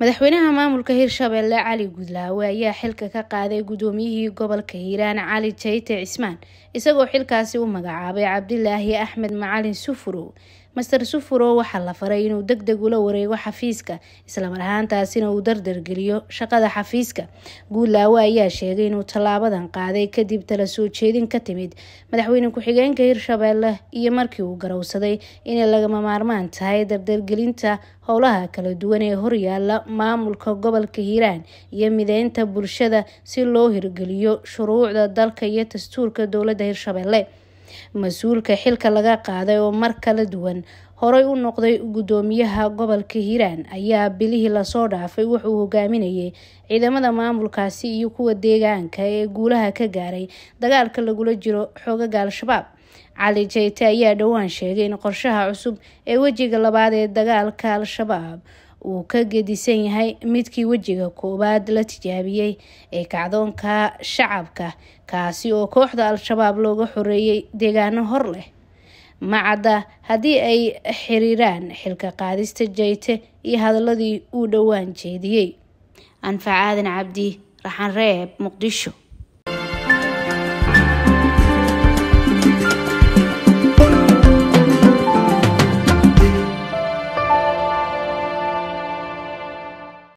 madaxweynaha maamulka hirshabeelle cali gudlaawe ayaa xilka ka qaaday guddoomiyihii gobolka hiiraan cali jayte cismaan isagoo xilkaasi u magacaabay cabdilaahi axmed macalin sufurow master sufuro waxaa la faray inuu deg deg ula wareego xafiiska islamar ahaantaasina uu dardargeliyo shaqada xafiiska guudlaawe ayaa sheegay inuu tallaabadan qaaday kadib tala soo jeedin ka timid madaxweyne ku-xigeenka hirshabeelle iyo markii uu garowsaday inay lagama maarmaan tahay dardargelinta howlaha kala duwan ee horyaala maamulka gobolka hiiraan iyo mideynta bulshada si loo hirgeliyo shuruucda dalka iyo dastuurka dowladda hirshabeelle mas-uulka xilka laga qaaday oo mar kala duwan horey u noqday guddoomiyaha gobolka hiiraan ayaa bilihii lasoo dhaafay wuxuu hogaaminayay ciidamada maamulkaasi iyo kuwa deegaanka ee guulaha ka gaaray dagaalka lagula jiro xoogaga al-shabaab cali jeyte ayaa dhowaan sheegay in qorshaha cusub ee wejiga labaad ee dagaalka al-shabaab uu ka gedisan yahay midkii wejiga koowaad la tijaabiyey ee kacdoonka shacabka kaasi oo kooxda al-shabaab looga xoreeyey deegaano hor leh macadda haddii ay xiriiraan xilka qaadista jayte iyo hadalladii uu dhowaan jeediyey anfac aadan cabdi raxanreeb muqdisho